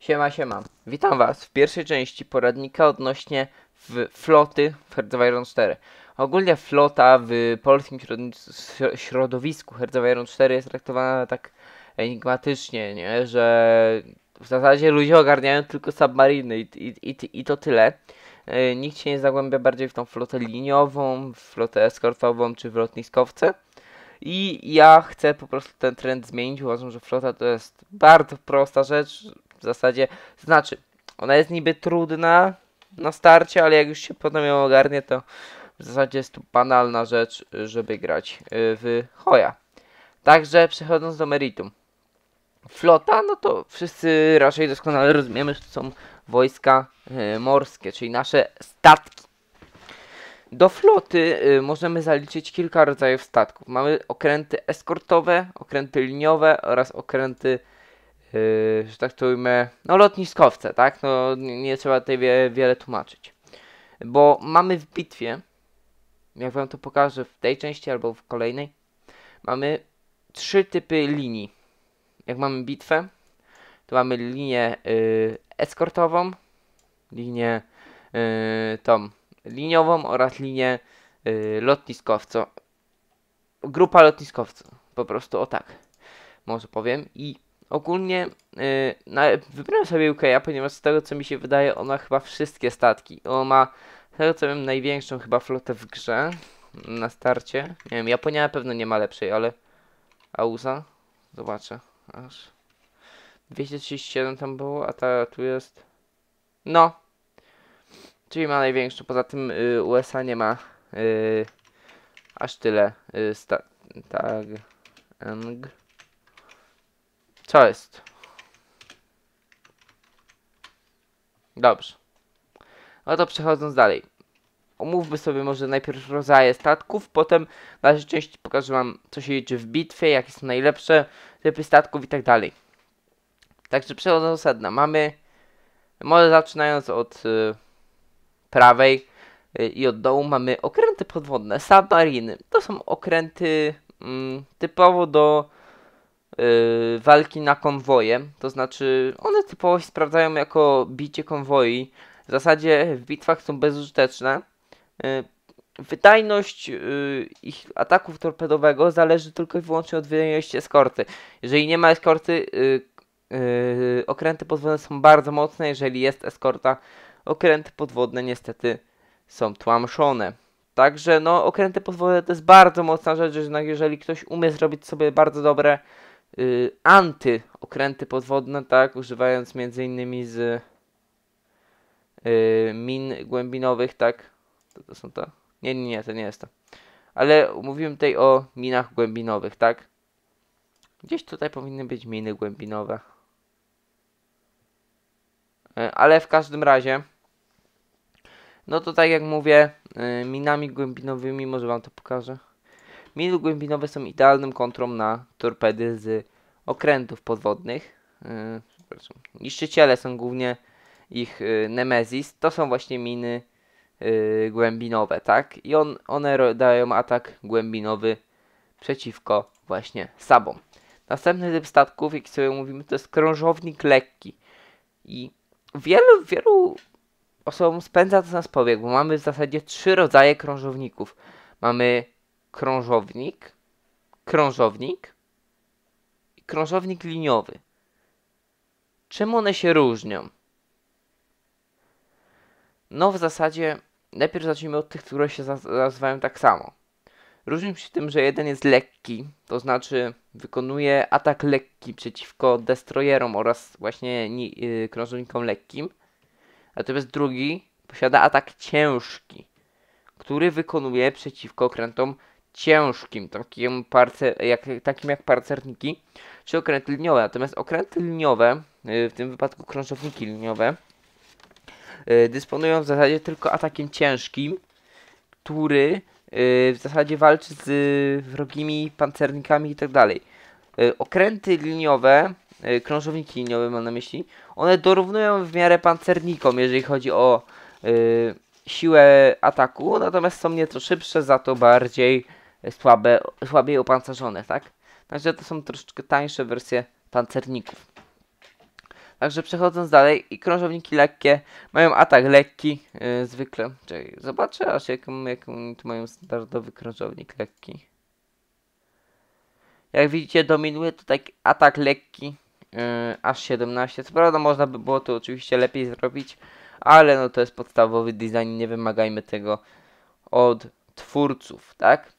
Siema, siema. Witam Was w pierwszej części poradnika odnośnie floty w Herdzewajron 4. Ogólnie flota w polskim środowisku Herdzewajron 4 jest traktowana tak enigmatycznie, nie? że w zasadzie ludzie ogarniają tylko submariny i, i, i, i to tyle. E, nikt się nie zagłębia bardziej w tą flotę liniową, w flotę eskortową czy w lotniskowce. I ja chcę po prostu ten trend zmienić. Uważam, że flota to jest bardzo prosta rzecz, w zasadzie. Znaczy, ona jest niby trudna na starcie, ale jak już się potem ją ogarnie, to w zasadzie jest to banalna rzecz, żeby grać y, w Hoja. Także przechodząc do meritum. Flota, no to wszyscy raczej doskonale rozumiemy, że to są wojska y, morskie, czyli nasze statki. Do floty y, możemy zaliczyć kilka rodzajów statków. Mamy okręty eskortowe, okręty liniowe oraz okręty yy, że tak to ujmę, no lotniskowce, tak? No nie, nie trzeba tutaj wiele, wiele tłumaczyć. Bo mamy w bitwie, jak wam to pokażę w tej części albo w kolejnej, mamy trzy typy linii. Jak mamy bitwę, to mamy linię yy, eskortową, linię yy, tą liniową oraz linię yy, lotniskowca. Grupa lotniskowców, po prostu o tak, może powiem. I Ogólnie yy, wybrałem sobie UK'a, ponieważ z tego co mi się wydaje, ona chyba wszystkie statki. Ona ma, z tego co wiem, największą chyba flotę w grze mm, na starcie. Nie wiem, Japonia na pewno nie ma lepszej, ale Auza? Zobaczę. Aż 237 tam było, a ta tu jest... No! Czyli ma największą. Poza tym yy, USA nie ma yy, aż tyle. Yy, tak. Eng. Co jest? Dobrze. No to przechodząc dalej. Omówmy sobie może najpierw rodzaje statków, potem w dalszej części pokażę wam co się dzieje w bitwie, jakie są najlepsze typy statków i tak dalej. Także przechodząc do sedna. Mamy, może zaczynając od y, prawej y, i od dołu mamy okręty podwodne, submariny. To są okręty mm, typowo do Yy, walki na konwoje, to znaczy one typowo się sprawdzają jako bicie konwoi. W zasadzie w bitwach są bezużyteczne. Yy, wydajność yy, ich ataków torpedowego zależy tylko i wyłącznie od wydajności eskorty. Jeżeli nie ma eskorty, y, y, okręty podwodne są bardzo mocne, jeżeli jest eskorta, okręty podwodne niestety są tłamszone. Także no, okręty podwodne to jest bardzo mocna rzecz, że no, jeżeli ktoś umie zrobić sobie bardzo dobre Y, anty, antyokręty podwodne, tak, używając między innymi z y, min głębinowych, tak, to, to są to, nie, nie, nie, to nie jest to, ale mówiłem tutaj o minach głębinowych, tak, gdzieś tutaj powinny być miny głębinowe, y, ale w każdym razie, no to tak jak mówię, minami głębinowymi, może wam to pokażę. Miny głębinowe są idealnym kontrą na torpedy z okrętów podwodnych. Yy, niszczyciele są głównie ich yy, Nemesis. To są właśnie miny yy, głębinowe, tak? I on, one dają atak głębinowy przeciwko właśnie sabom. Następny typ statków, jaki sobie mówimy, to jest krążownik lekki. I wielu, wielu osobom spędza to nas powiek, bo mamy w zasadzie trzy rodzaje krążowników. Mamy krążownik, krążownik i krążownik liniowy. Czym one się różnią? No w zasadzie najpierw zacznijmy od tych, które się nazywają tak samo. Różnią się tym, że jeden jest lekki, to znaczy wykonuje atak lekki przeciwko destroyerom oraz właśnie yy, krążownikom lekkim. Natomiast drugi posiada atak ciężki, który wykonuje przeciwko okrętom ciężkim, takim, parcer, jak, takim jak parcerniki, czy okręty liniowe. Natomiast okręty liniowe, y, w tym wypadku krążowniki liniowe, y, dysponują w zasadzie tylko atakiem ciężkim, który y, w zasadzie walczy z wrogimi pancernikami i tak dalej. Okręty liniowe, krążowniki liniowe mam na myśli, one dorównują w miarę pancernikom, jeżeli chodzi o siłę ataku, natomiast są nieco szybsze, za to bardziej słabe, słabiej opancerzone, tak? Także to są troszeczkę tańsze wersje pancerników. Także przechodząc dalej i krążowniki lekkie mają atak lekki yy, zwykle. zobaczę aż jaką, jaką tu mają standardowy krążownik lekki. Jak widzicie dominuje tutaj atak lekki yy, aż 17. Co prawda można by było to oczywiście lepiej zrobić, ale no to jest podstawowy design, nie wymagajmy tego od twórców, tak?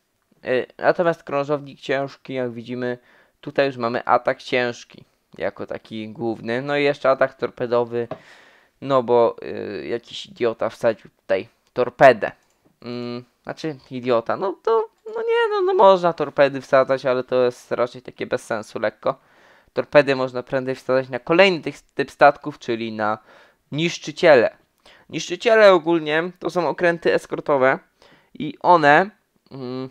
Y, natomiast krążownik ciężki, jak widzimy, tutaj już mamy atak ciężki jako taki główny. No i jeszcze atak torpedowy, no bo y, jakiś idiota wsadził tutaj torpedę. Mm, znaczy idiota, no to no nie, no, no można torpedy wsadzać, ale to jest raczej takie bez sensu lekko. Torpedy można prędzej wsadzać na kolejny tych, typ statków, czyli na niszczyciele. Niszczyciele ogólnie to są okręty eskortowe i one... Mm,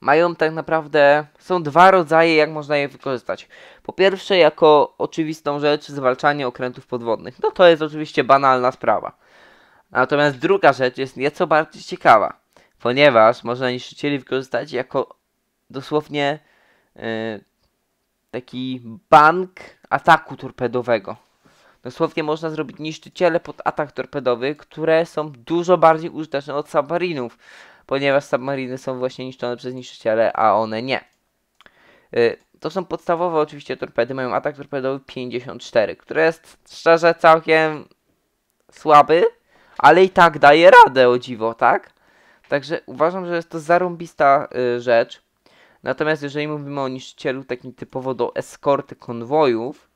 mają tak naprawdę, są dwa rodzaje, jak można je wykorzystać. Po pierwsze, jako oczywistą rzecz, zwalczanie okrętów podwodnych. No to jest oczywiście banalna sprawa. Natomiast druga rzecz jest nieco bardziej ciekawa, ponieważ można niszczycieli wykorzystać jako dosłownie yy, taki bank ataku torpedowego. Dosłownie można zrobić niszczyciele pod atak torpedowy, które są dużo bardziej użyteczne od submarinów ponieważ submariny są właśnie niszczone przez niszczyciele, a one nie. Y, to są podstawowe oczywiście torpedy, mają atak torpedowy 54, który jest szczerze całkiem słaby, ale i tak daje radę o dziwo, tak? Także uważam, że jest to zarąbista y, rzecz. Natomiast jeżeli mówimy o niszczycielu takim typowo do eskorty konwojów,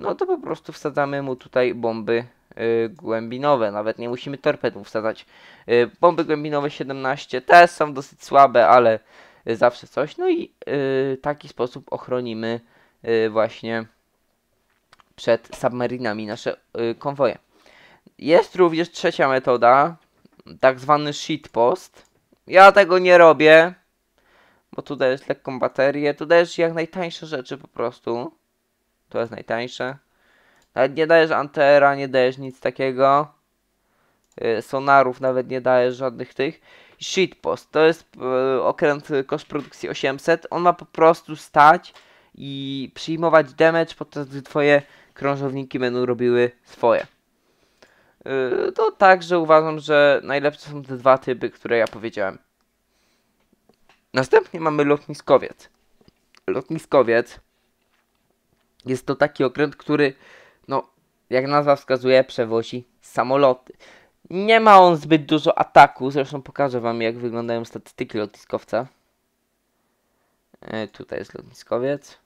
no to po prostu wsadzamy mu tutaj bomby Y, głębinowe, nawet nie musimy torpedów wsadzać. Y, bomby głębinowe 17 te są dosyć słabe, ale y, zawsze coś. No i w taki sposób ochronimy właśnie przed submarinami nasze konwoje. Jest również trzecia metoda, tak zwany shitpost. Ja tego nie robię, bo tu dajesz lekką baterię, tu dajesz jak najtańsze rzeczy po prostu. To jest najtańsze. Nawet nie dajesz Antera, nie dajesz nic takiego. Y, Sonarów nawet nie dajesz żadnych tych. Shitpost, to jest y, okręt, y, koszt produkcji 800. On ma po prostu stać i przyjmować damage, podczas gdy twoje krążowniki będą robiły swoje. To także uważam, że najlepsze są te dwa typy, które ja powiedziałem. Następnie mamy lotniskowiec. Lotniskowiec jest to taki okręt, który jak nazwa wskazuje, przewozi samoloty. Nie ma on zbyt dużo ataku, zresztą pokażę wam jak wyglądają statystyki lotniskowca. E, tutaj jest lotniskowiec.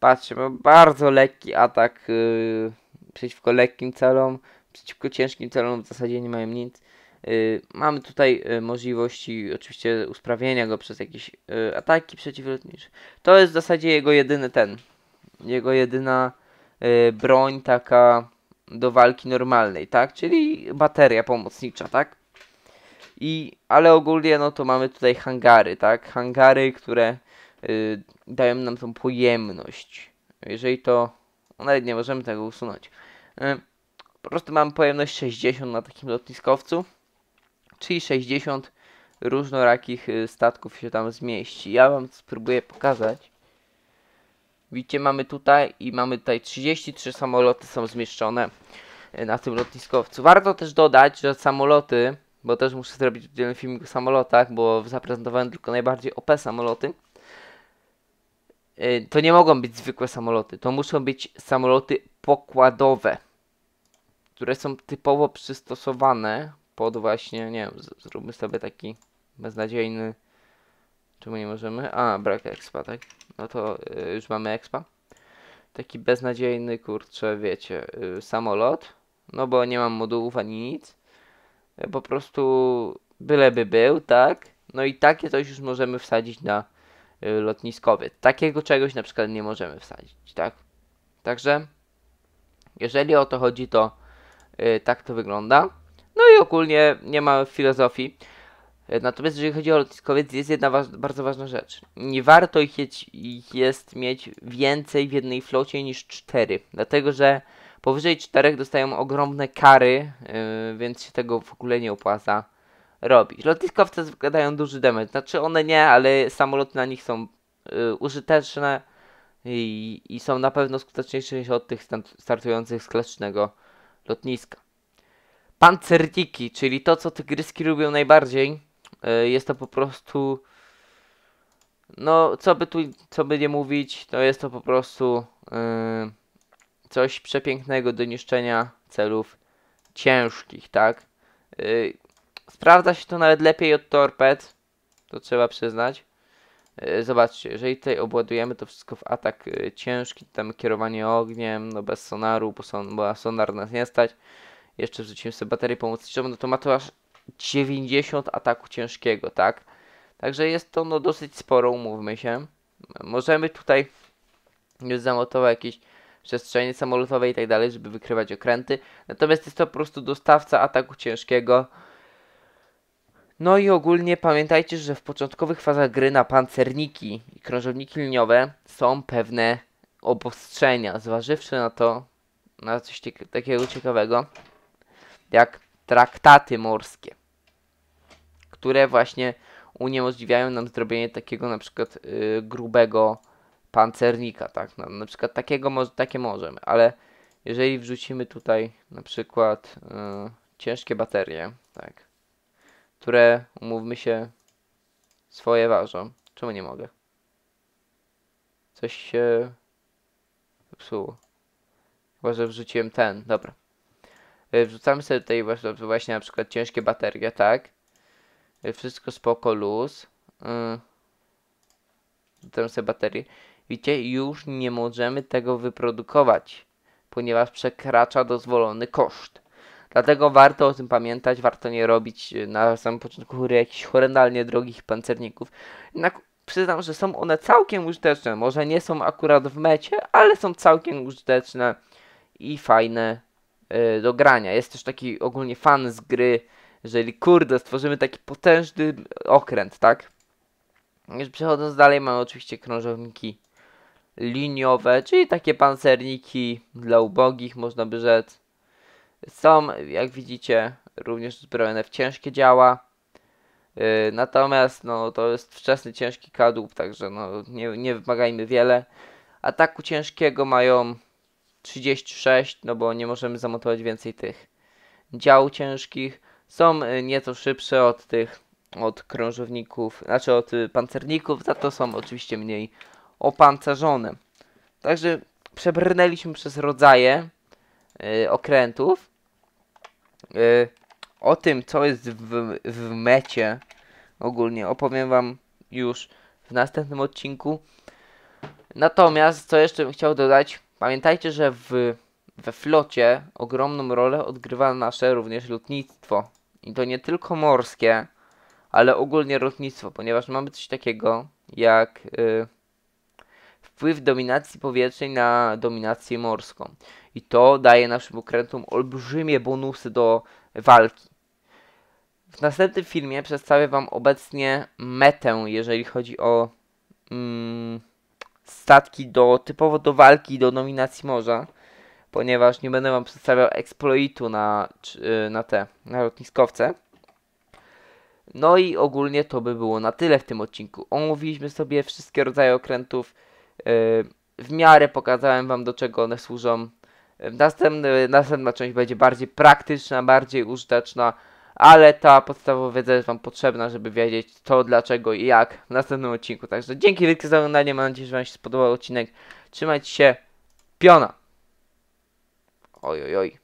Patrzcie, ma bardzo lekki atak y, przeciwko lekkim celom, przeciwko ciężkim celom w zasadzie nie mają nic. Y, mamy tutaj y, możliwości oczywiście usprawienia go przez jakieś ataki przeciwlotnicze. To jest w zasadzie jego jedyny ten, jego jedyna Y, broń taka do walki normalnej, tak? Czyli bateria pomocnicza, tak? I, ale ogólnie, no to mamy tutaj hangary, tak? Hangary, które y, dają nam tą pojemność. Jeżeli to... No nawet nie możemy tego usunąć. Y, po prostu mam pojemność 60 na takim lotniskowcu. Czyli 60 różnorakich y, statków się tam zmieści. Ja wam spróbuję pokazać. Widzicie, mamy tutaj i mamy tutaj 33 samoloty są zmieszczone e, na tym lotniskowcu. Warto też dodać, że samoloty, bo też muszę zrobić oddzielny filmik o samolotach, bo zaprezentowałem tylko najbardziej OP samoloty. E, to nie mogą być zwykłe samoloty, to muszą być samoloty pokładowe, które są typowo przystosowane pod właśnie, nie wiem, zróbmy sobie taki beznadziejny Czemu nie możemy? A, brak expa, tak? No to y, już mamy expa. Taki beznadziejny, kurczę, wiecie, y, samolot. No bo nie mam modułów ani nic. Y, po prostu byleby był, tak? No i takie coś już możemy wsadzić na lotniskowy. Takiego czegoś na przykład nie możemy wsadzić, tak? Także, jeżeli o to chodzi, to tak to wygląda. No i ogólnie nie ma filozofii. E, natomiast jeżeli chodzi o lotniskowiec, jest jedna wa bardzo ważna rzecz. Nie warto ich, ich jest mieć więcej w jednej flocie niż cztery, dlatego że powyżej czterech dostają ogromne kary, yy, więc się tego w ogóle nie opłaca robić. Lotniskowce zadają duży damage, znaczy one nie, ale samoloty na nich są yy, użyteczne i, i, są na pewno skuteczniejsze niż od tych startujących z klasycznego lotniska. Pancerniki, czyli to co tygryski lubią najbardziej, E, jest to po prostu... No, co by tu, co by nie mówić, to jest to po prostu e, coś przepięknego do niszczenia celów ciężkich, tak? E, sprawdza się to nawet lepiej od torped, to trzeba przyznać. zobaczcie, jeżeli tutaj obładujemy to wszystko w atak ciężki, tam kierowanie ogniem, no bez sonaru, bo, son, bo sonar nas nie stać. Jeszcze wrzucimy sobie baterię pomocniczą, no to ma to aż 90 ataku ciężkiego, tak? Także jest to no dosyć sporo, umówmy się. Możemy tutaj już zamontować jakieś przestrzenie samolotowe i tak dalej, żeby wykrywać okręty. Natomiast jest to po prostu dostawca ataku ciężkiego. No i ogólnie pamiętajcie, że w początkowych fazach gry na pancerniki i krążowniki liniowe są pewne obostrzenia. Zważywszy na to, na coś takiego ciekawego, jak traktaty morskie, które właśnie uniemożliwiają nam zrobienie takiego na przykład y, grubego pancernika, tak? No, na przykład takiego mo takie możemy, ale jeżeli wrzucimy tutaj na przykład y, ciężkie baterie, tak? Które, umówmy się, swoje ważą. Czemu nie mogę? Coś się zepsuło. Chyba, że wrzuciłem ten. Dobra. E, wrzucamy sobie tutaj właśnie na przykład ciężkie baterie, tak? E, wszystko spoko, luz. E, wrzucamy sobie baterię. Widzicie, już nie możemy tego wyprodukować, ponieważ przekracza dozwolony koszt. Dlatego warto o tym pamiętać, warto nie robić na samym początku góry jakichś horrendalnie drogich pancerników. Jednak przyznam, że są one całkiem użyteczne. Może nie są akurat w mecie, ale są całkiem użyteczne i fajne E, do grania. Jest też taki ogólnie fan z gry, jeżeli kurde, stworzymy taki potężny okręt, tak? Już przechodząc dalej, mamy oczywiście krążowniki liniowe, czyli takie pancerniki dla ubogich, można by rzec. Są, jak widzicie, również uzbrojone w ciężkie działa. Yy, natomiast no, to jest wczesny ciężki kadłub, także no, nie, nie wymagajmy wiele. Ataku ciężkiego mają 36, no bo nie możemy zamontować więcej tych dział ciężkich. Są e, nieco szybsze od tych, od krążowników, znaczy od e, pancerników, za to są oczywiście mniej opancerzone. Także przebrnęliśmy przez rodzaje yy, okrętów. Yy, o tym, co jest w, w mecie ogólnie opowiem wam już w następnym odcinku. Natomiast, co jeszcze bym chciał dodać, Pamiętajcie, że w, we flocie ogromną rolę odgrywa nasze również lotnictwo. I to nie tylko morskie, ale ogólnie lotnictwo, ponieważ mamy coś takiego jak y, wpływ dominacji powietrznej na dominację morską. I to daje naszym okrętom olbrzymie bonusy do walki. W następnym filmie przedstawię Wam obecnie metę, jeżeli chodzi o. Mm, statki do, typowo do walki, do nominacji morza, ponieważ nie będę Wam przedstawiał exploitu na, y, na te, na lotniskowce. No i ogólnie to by było na tyle w tym odcinku. Omówiliśmy sobie wszystkie rodzaje okrętów, y, w miarę pokazałem Wam do czego one służą. Y, następny, następna część będzie bardziej praktyczna, bardziej użyteczna, ale ta podstawowa wiedza jest Wam potrzebna, żeby wiedzieć co, dlaczego i jak w następnym odcinku. Także dzięki wielkie za oglądanie, mam nadzieję, że Wam się spodobał odcinek. Trzymajcie się, piona! Oj, oj, oj.